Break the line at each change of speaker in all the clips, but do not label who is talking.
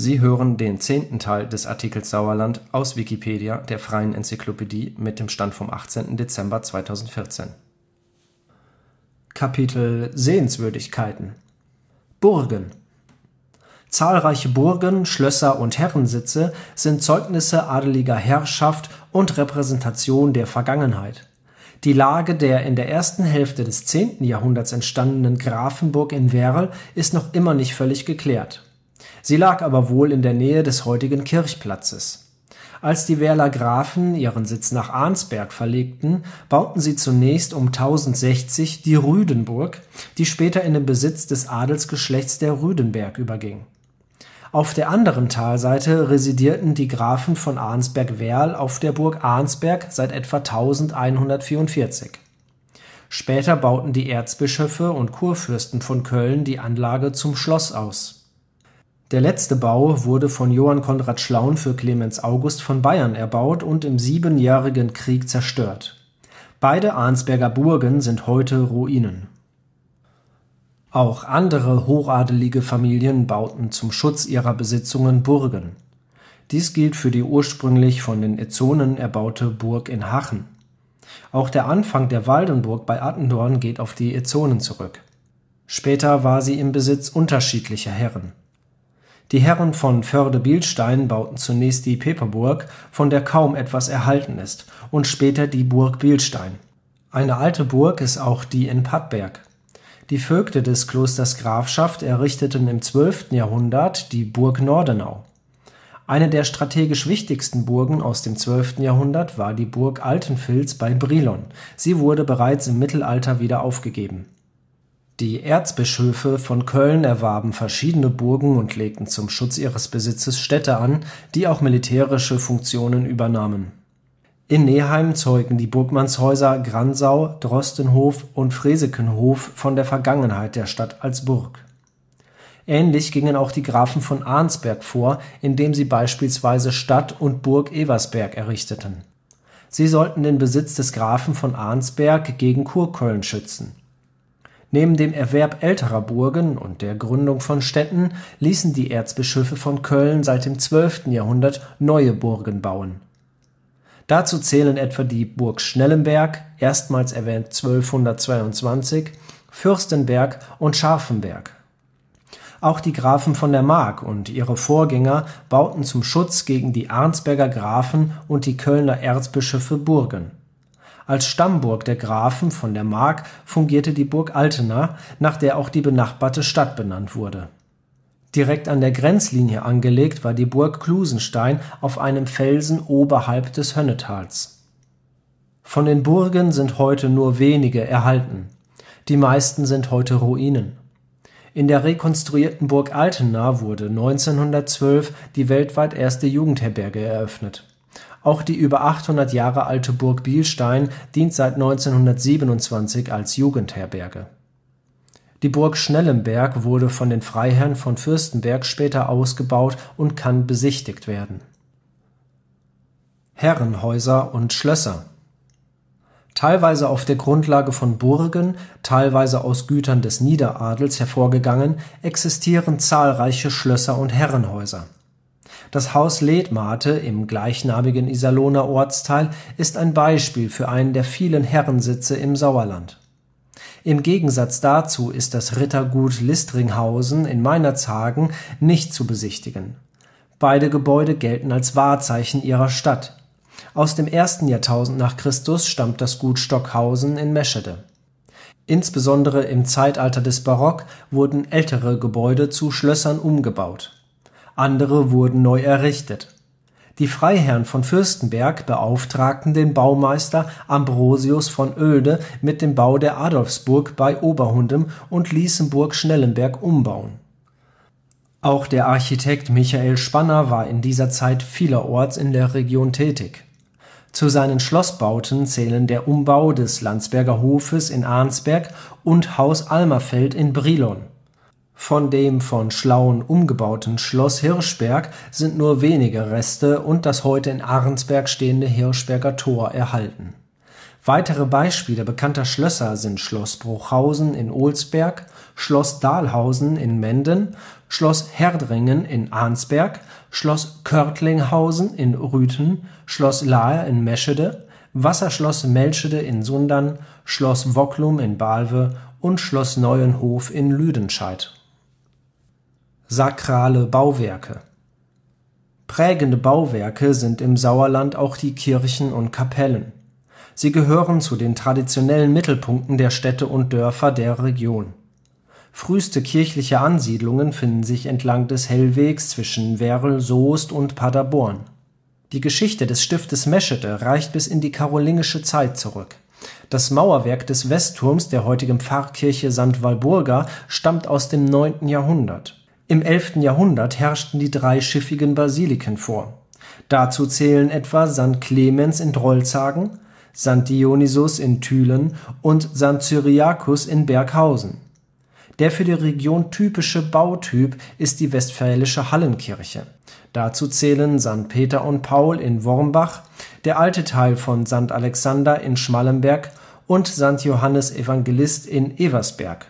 Sie hören den zehnten Teil des Artikels Sauerland, aus Wikipedia, der freien Enzyklopädie. Mit dem Stand vom Kapitel Sehenswürdigkeiten Burgen Zahlreiche Burgen, Schlösser und Herrensitze sind Zeugnisse adeliger Herrschaft und Repräsentation der Vergangenheit. Die Lage der in der ersten Hälfte des 10. Jahrhunderts entstandenen Grafenburg in Werl ist noch immer nicht völlig geklärt Sie lag aber wohl in der Nähe des heutigen Kirchplatzes. Als die Werler Grafen ihren Sitz nach Arnsberg verlegten, bauten sie zunächst um 1060 die Rüdenburg, die später in den Besitz des Adelsgeschlechts der Rüdenberg überging. Auf der anderen Talseite residierten die Grafen von Arnsberg-Werl auf der Burg Arnsberg seit etwa 1144. Später bauten die Erzbischöfe und Kurfürsten von Köln die Anlage zum Schloss aus der letzte Bau wurde von Johann Conrad Schlaun für Clemens August von Bayern erbaut und im Siebenjährigen Krieg zerstört. Beide Arnsberger Burgen sind heute Ruinen. Auch andere hochadelige Familien bauten zum Schutz ihrer Besitzungen Burgen. Dies gilt für die ursprünglich von den Ezonen erbaute Burg in Hachen. Auch der Anfang der Waldenburg bei Attendorn geht auf die Ezonen zurück. Später war sie im Besitz unterschiedlicher Herren die Herren von Förde-Bilstein bauten zunächst die Peperburg, von der kaum etwas erhalten ist, und später die Burg Bilstein. Eine alte Burg ist auch die in Padberg. Die Vögte des Klosters Grafschaft errichteten im 12. Jahrhundert die Burg Nordenau. Eine der strategisch wichtigsten Burgen aus dem 12. Jahrhundert war die Burg Altenfils bei Brilon, sie wurde bereits im Mittelalter wieder aufgegeben die Erzbischöfe von Köln erwarben verschiedene Burgen und legten zum Schutz ihres Besitzes Städte an, die auch militärische Funktionen übernahmen. In Neheim zeugen die Burgmannshäuser Gransau, Drostenhof und Fresekenhof von der Vergangenheit der Stadt als Burg. Ähnlich gingen auch die Grafen von Arnsberg vor, indem sie beispielsweise Stadt und Burg Eversberg errichteten. Sie sollten den Besitz des Grafen von Arnsberg gegen Kurköln schützen Neben dem Erwerb älterer Burgen und der Gründung von Städten ließen die Erzbischöfe von Köln seit dem 12. Jahrhundert neue Burgen bauen. Dazu zählen etwa die Burg Schnellenberg (erstmals erwähnt 1222), Fürstenberg und Scharfenberg. Auch die Grafen von der Mark und ihre Vorgänger bauten zum Schutz gegen die Arnsberger Grafen und die Kölner Erzbischöfe Burgen als Stammburg der Grafen von der Mark fungierte die Burg Altena, nach der auch die benachbarte Stadt benannt wurde. Direkt an der Grenzlinie angelegt war die Burg Klusenstein auf einem Felsen oberhalb des Hönnetals. Von den Burgen sind heute nur wenige erhalten. Die meisten sind heute Ruinen. In der rekonstruierten Burg Altena wurde 1912 die weltweit erste Jugendherberge eröffnet auch die über 800 Jahre alte Burg Bielstein dient seit 1927 als Jugendherberge. Die Burg Schnellenberg wurde von den Freiherren von Fürstenberg später ausgebaut und kann besichtigt werden. Herrenhäuser und Schlösser Teilweise auf der Grundlage von Burgen, teilweise aus Gütern des Niederadels hervorgegangen, existieren zahlreiche Schlösser und Herrenhäuser das Haus Letmathe im gleichnamigen Iserlohner Ortsteil ist ein Beispiel für einen der vielen Herrensitze im Sauerland. Im Gegensatz dazu ist das Rittergut Listringhausen in Meinerzhagen nicht zu besichtigen. Beide Gebäude gelten als Wahrzeichen ihrer Stadt. Aus dem ersten Jahrtausend nach Christus stammt das Gut Stockhausen in Meschede. Insbesondere im Zeitalter des Barock wurden ältere Gebäude zu Schlössern umgebaut andere wurden neu errichtet. Die Freiherren von Fürstenberg beauftragten den Baumeister Ambrosius von Oelde mit dem Bau der Adolphsburg bei Oberhundem und ließen Burg Schnellenberg umbauen. Auch der Architekt Michael Spanner war in dieser Zeit vielerorts in der Region tätig. Zu seinen Schlossbauten zählen der Umbau des Landsberger Hofes in Arnsberg und Haus Almerfeld in Brilon von dem von Schlaun umgebauten Schloss Hirschberg sind nur wenige Reste und das heute in Arnsberg stehende Hirschberger Tor erhalten. Weitere Beispiele bekannter Schlösser sind Schloss Bruchhausen in Olsberg, Schloss Dahlhausen in Menden, Schloss Herdringen in Arnsberg, Schloss Körtlinghausen in Rüthen, Schloss Laer in Meschede, Wasserschloss Melschede in Sundern, Schloss Wocklum in Balve und Schloss Neuenhof in Lüdenscheid Sakrale Bauwerke Prägende Bauwerke sind im Sauerland auch die Kirchen und Kapellen. Sie gehören zu den traditionellen Mittelpunkten der Städte und Dörfer der Region. Früheste kirchliche Ansiedlungen finden sich entlang des Hellwegs zwischen Werl, Soest und Paderborn. Die Geschichte des Stiftes Meschede reicht bis in die karolingische Zeit zurück. Das Mauerwerk des Westturms der heutigen Pfarrkirche St. Walburga stammt aus dem 9. Jahrhundert im 11. Jahrhundert herrschten die dreischiffigen Basiliken vor. Dazu zählen etwa St. Clemens in Drolshagen, St. Dionysius in Thülen und St. Cyriakus in Berghausen. Der für die Region typische Bautyp ist die westfälische Hallenkirche. Dazu zählen St. Peter und Paul in Wormbach, der alte Teil von St. Alexander in Schmallenberg und St. Johannes Evangelist in Eversberg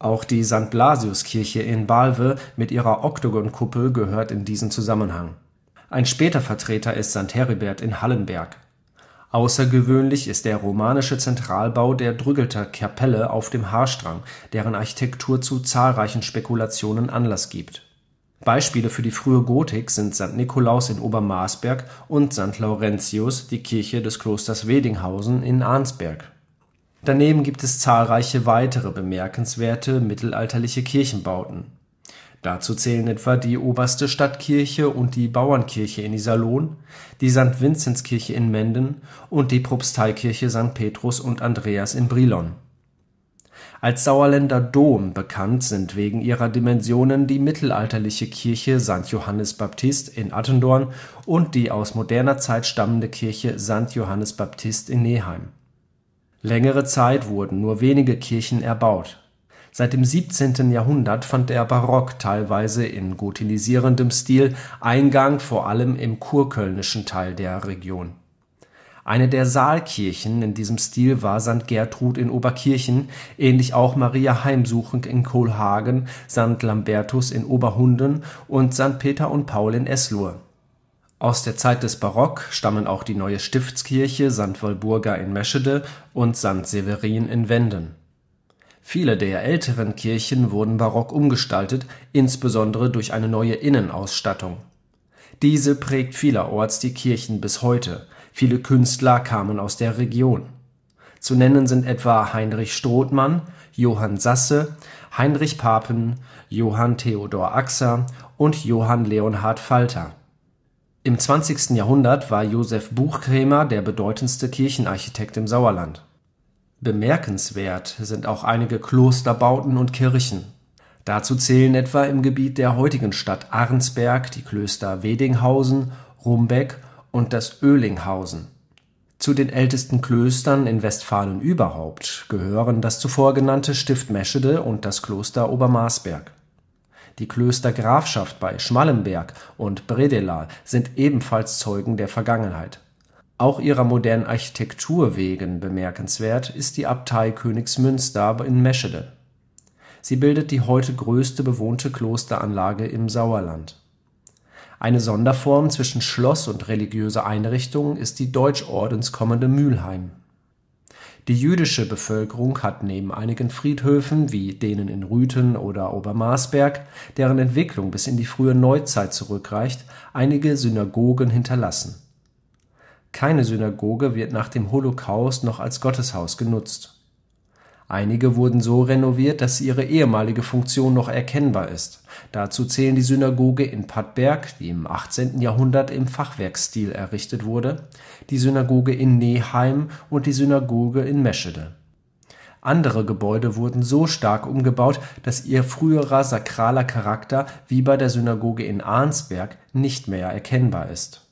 auch die St. Blasius-Kirche in Balve mit ihrer Oktogonkuppel gehört in diesen Zusammenhang. Ein später Vertreter ist St. Heribert in Hallenberg. Außergewöhnlich ist der romanische Zentralbau der Drüggelter Kapelle auf dem Haarstrang, deren Architektur zu zahlreichen Spekulationen Anlass gibt. Beispiele für die frühe Gotik sind St. Nikolaus in Obermarsberg und St. Laurentius, die Kirche des Klosters Wedinghausen in Arnsberg Daneben gibt es zahlreiche weitere bemerkenswerte mittelalterliche Kirchenbauten. Dazu zählen etwa die Oberste Stadtkirche und die Bauernkirche in Iserlohn, die St. vinzenzkirche in Menden und die Propsteikirche St. Petrus und Andreas in Brilon. Als Sauerländer Dom bekannt sind wegen ihrer Dimensionen die mittelalterliche Kirche St. Johannes Baptist in Attendorn und die aus moderner Zeit stammende Kirche St. Johannes Baptist in Neheim Längere Zeit wurden nur wenige Kirchen erbaut. Seit dem 17. Jahrhundert fand der Barock teilweise in gotisierendem Stil Eingang vor allem im kurkölnischen Teil der Region. Eine der Saalkirchen in diesem Stil war St. Gertrud in Oberkirchen, ähnlich auch Maria Heimsuchung in Kohlhagen, St. Lambertus in Oberhundem und St. Peter und Paul in Eslohe aus der Zeit des Barock stammen auch die neue Stiftskirche St. Walburga in Meschede und St. Severin in Wenden. Viele der älteren Kirchen wurden barock umgestaltet, insbesondere durch eine neue Innenausstattung. Diese prägt vielerorts die Kirchen bis heute, viele Künstler kamen aus der Region. Zu nennen sind etwa Heinrich Strothmann, Johann Sasse, Heinrich Papen, Johann Theodor Axer und Johann Leonhard Falter im 20. Jahrhundert war Josef Buchkremer der bedeutendste Kirchenarchitekt im Sauerland. Bemerkenswert sind auch einige Klosterbauten und Kirchen. Dazu zählen etwa im Gebiet der heutigen Stadt Arnsberg die Klöster Wedinghausen, Rumbeck und das Oehlinghausen. Zu den ältesten Klöstern in Westfalen überhaupt gehören das zuvor genannte Stift Meschede und das Kloster Obermarsberg die Klöster Grafschaft bei Schmallenberg und Bredela sind ebenfalls Zeugen der Vergangenheit. Auch ihrer modernen Architektur wegen bemerkenswert ist die Abtei Königsmünster in Meschede. Sie bildet die heute größte bewohnte Klosteranlage im Sauerland. Eine Sonderform zwischen Schloss und religiöser Einrichtung ist die Deutschordenskommende Mülheim die jüdische Bevölkerung hat neben einigen Friedhöfen wie denen in Rüthen oder Obermarsberg, deren Entwicklung bis in die frühe Neuzeit zurückreicht, einige Synagogen hinterlassen. Keine Synagoge wird nach dem Holocaust noch als Gotteshaus genutzt Einige wurden so renoviert, dass ihre ehemalige Funktion noch erkennbar ist. Dazu zählen die Synagoge in Padberg, die im 18. Jahrhundert im Fachwerkstil errichtet wurde, die Synagoge in Neheim und die Synagoge in Meschede. Andere Gebäude wurden so stark umgebaut, dass ihr früherer sakraler Charakter wie bei der Synagoge in Arnsberg nicht mehr erkennbar ist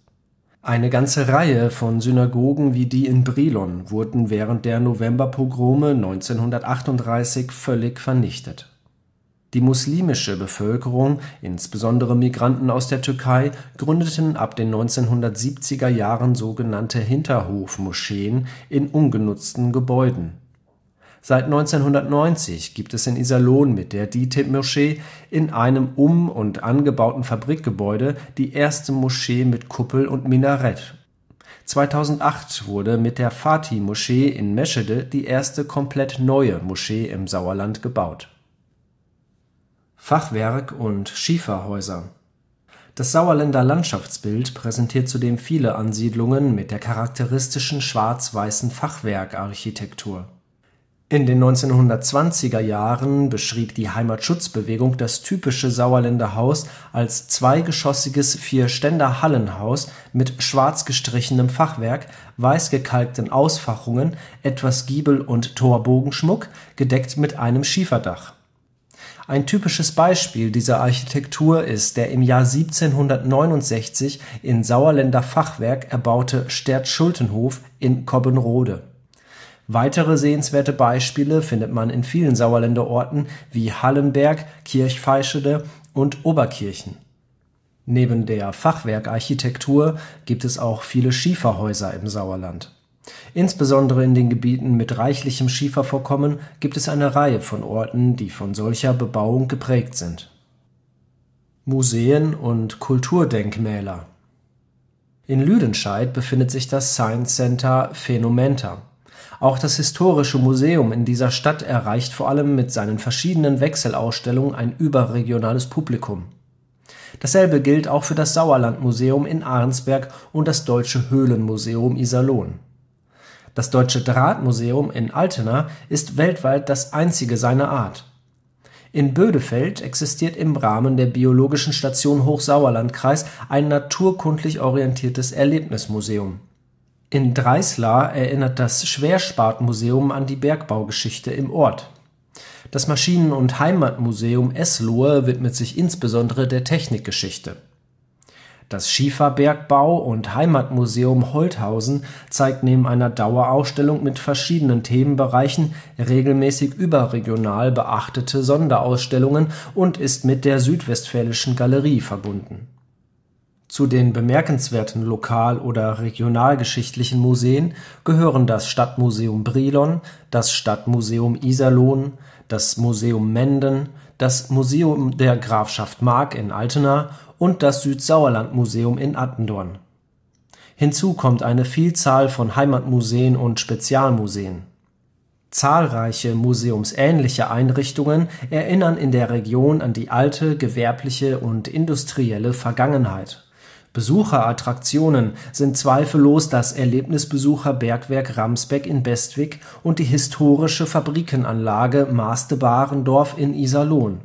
eine ganze Reihe von Synagogen wie die in Brilon wurden während der Novemberpogrome 1938 völlig vernichtet. Die muslimische Bevölkerung, insbesondere Migranten aus der Türkei, gründeten ab den 1970er Jahren sogenannte Hinterhofmoscheen in ungenutzten Gebäuden Seit 1990 gibt es in Iserlohn mit der DİTİB-Moschee in einem um und angebauten Fabrikgebäude die erste Moschee mit Kuppel und Minarett. 2008 wurde mit der Fatih-Moschee in Meschede die erste komplett neue Moschee im Sauerland gebaut. Fachwerk und Schieferhäuser Das Sauerländer Landschaftsbild präsentiert zudem viele Ansiedlungen mit der charakteristischen schwarz-weißen Fachwerkarchitektur in den 1920er Jahren beschrieb die Heimatschutzbewegung das typische Sauerländer Haus als zweigeschossiges Vierständer Hallenhaus mit schwarz gestrichenem Fachwerk, weiß gekalkten Ausfachungen, etwas Giebel und Torbogenschmuck, gedeckt mit einem Schieferdach. Ein typisches Beispiel dieser Architektur ist der im Jahr 1769 in Sauerländer Fachwerk erbaute Stertschultenhof in Cobbenrode Weitere sehenswerte Beispiele findet man in vielen Sauerländer Orten wie Hallenberg, Kirchveischede und Oberkirchen. Neben der Fachwerkarchitektur gibt es auch viele Schieferhäuser im Sauerland. Insbesondere in den Gebieten mit reichlichem Schiefervorkommen gibt es eine Reihe von Orten, die von solcher Bebauung geprägt sind. Museen und Kulturdenkmäler In Lüdenscheid befindet sich das Science Center Phänomenta auch das Historische Museum in dieser Stadt erreicht vor allem mit seinen verschiedenen Wechselausstellungen ein überregionales Publikum. Dasselbe gilt auch für das Sauerlandmuseum in Arnsberg und das Deutsche Höhlenmuseum Iserlohn. Das Deutsche Drahtmuseum in Altena ist weltweit das einzige seiner Art. In Bödefeld existiert im Rahmen der Biologischen Station Hochsauerlandkreis ein naturkundlich orientiertes Erlebnismuseum in Dreislar erinnert das Schwerspatmuseum an die Bergbaugeschichte im Ort. Das Maschinen und Heimatmuseum Eslohe widmet sich insbesondere der Technikgeschichte. Das Schieferbergbau und Heimatmuseum Holthausen zeigt neben einer Dauerausstellung mit verschiedenen Themenbereichen regelmäßig überregional beachtete Sonderausstellungen und ist mit der Südwestfälischen Galerie verbunden zu den bemerkenswerten lokal oder regionalgeschichtlichen Museen gehören das Stadtmuseum Brilon, das Stadtmuseum Iserlohn, das Museum Menden, das Museum der Grafschaft Mark in Altena und das Südsauerlandmuseum in Attendorn. Hinzu kommt eine Vielzahl von Heimatmuseen und Spezialmuseen. Zahlreiche museumsähnliche Einrichtungen erinnern in der Region an die alte gewerbliche und industrielle Vergangenheit Besucherattraktionen sind zweifellos das Erlebnisbesucherbergwerk Ramsbeck in Bestwig und die historische Fabrikenanlage Maste-Barendorf in Iserlohn.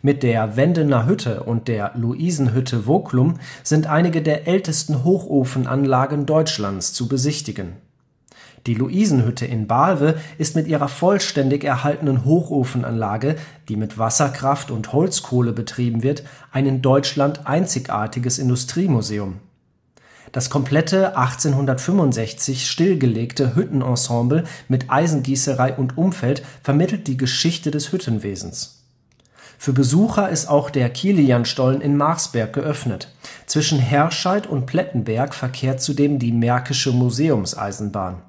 Mit der Wendener Hütte und der Luisenhütte Wocklum sind einige der ältesten Hochofenanlagen Deutschlands zu besichtigen die Luisenhütte in Balve ist mit ihrer vollständig erhaltenen Hochofenanlage, die mit Wasserkraft und Holzkohle betrieben wird, ein in Deutschland einzigartiges Industriemuseum. Das komplette 1865 stillgelegte Hüttenensemble mit Eisengießerei und Umfeld vermittelt die Geschichte des Hüttenwesens. Für Besucher ist auch der Kilianstollen in Marsberg geöffnet. Zwischen Herscheid und Plettenberg verkehrt zudem die Märkische Museumseisenbahn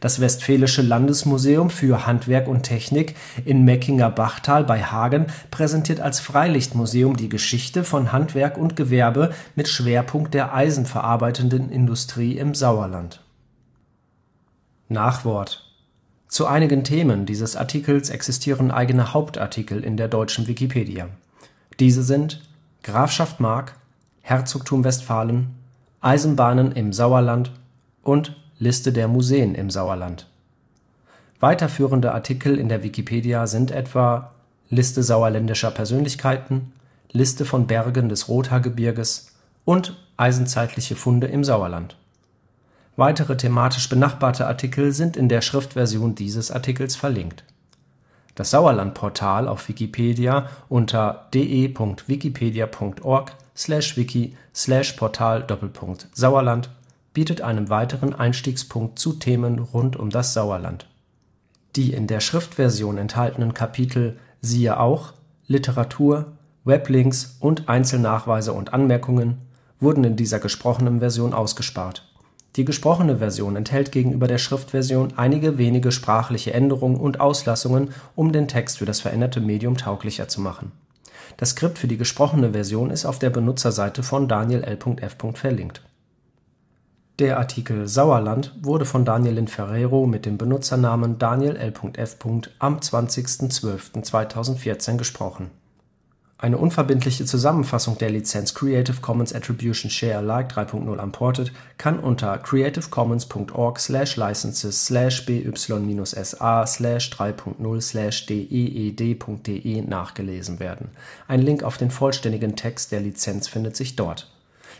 das Westfälische Landesmuseum für Handwerk und Technik in Bachtal bei Hagen präsentiert als Freilichtmuseum die Geschichte von Handwerk und Gewerbe mit Schwerpunkt der eisenverarbeitenden Industrie im Sauerland. Nachwort Zu einigen Themen dieses Artikels existieren eigene Hauptartikel in der deutschen Wikipedia. Diese sind: Grafschaft Mark Herzogtum Westfalen Eisenbahnen im Sauerland und Liste der Museen im Sauerland Weiterführende Artikel in der Wikipedia sind etwa Liste sauerländischer Persönlichkeiten Liste von Bergen des Rothaargebirges Eisenzeitliche Funde im Sauerland Weitere thematisch benachbarte Artikel sind in der Schriftversion dieses Artikels verlinkt. Das Sauerlandportal auf Wikipedia unter de.wikipedia.org/wiki/portal/sauerland bietet einen weiteren Einstiegspunkt zu Themen rund um das Sauerland. Die in der Schriftversion enthaltenen Kapitel Siehe auch Literatur Weblinks und Einzelnachweise und Anmerkungen wurden in dieser gesprochenen Version ausgespart. Die gesprochene Version enthält gegenüber der Schriftversion einige wenige sprachliche Änderungen und Auslassungen, um den Text für das veränderte Medium tauglicher zu machen. Das Skript für die gesprochene Version ist auf der Benutzerseite von daniel l. verlinkt der Artikel Sauerland wurde von Daniel Linferreiro mit dem Benutzernamen Daniel L. F. am 20.12.2014 gesprochen. Eine unverbindliche Zusammenfassung der Lizenz Creative Commons Attribution Share Alike 3 Punkt 0 Unported kann unter creativecommons.org/licenses/by-sa/3.0/deed.de slash slash slash e nachgelesen werden. Ein Link auf den vollständigen Text der Lizenz findet sich dort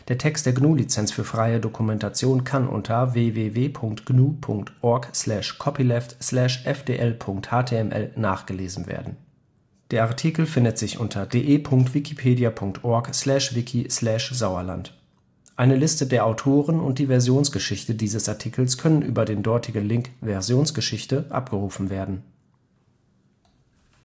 der Text der GNU-Lizenz für freie Dokumentation kann unter www.gnu.org/copyleft/fdl.html nachgelesen werden. Der Artikel findet sich unter de.wikipedia.org/wiki/sauerland. Eine Liste der Autoren und die Versionsgeschichte dieses Artikels können über den dortigen Link Versionsgeschichte abgerufen werden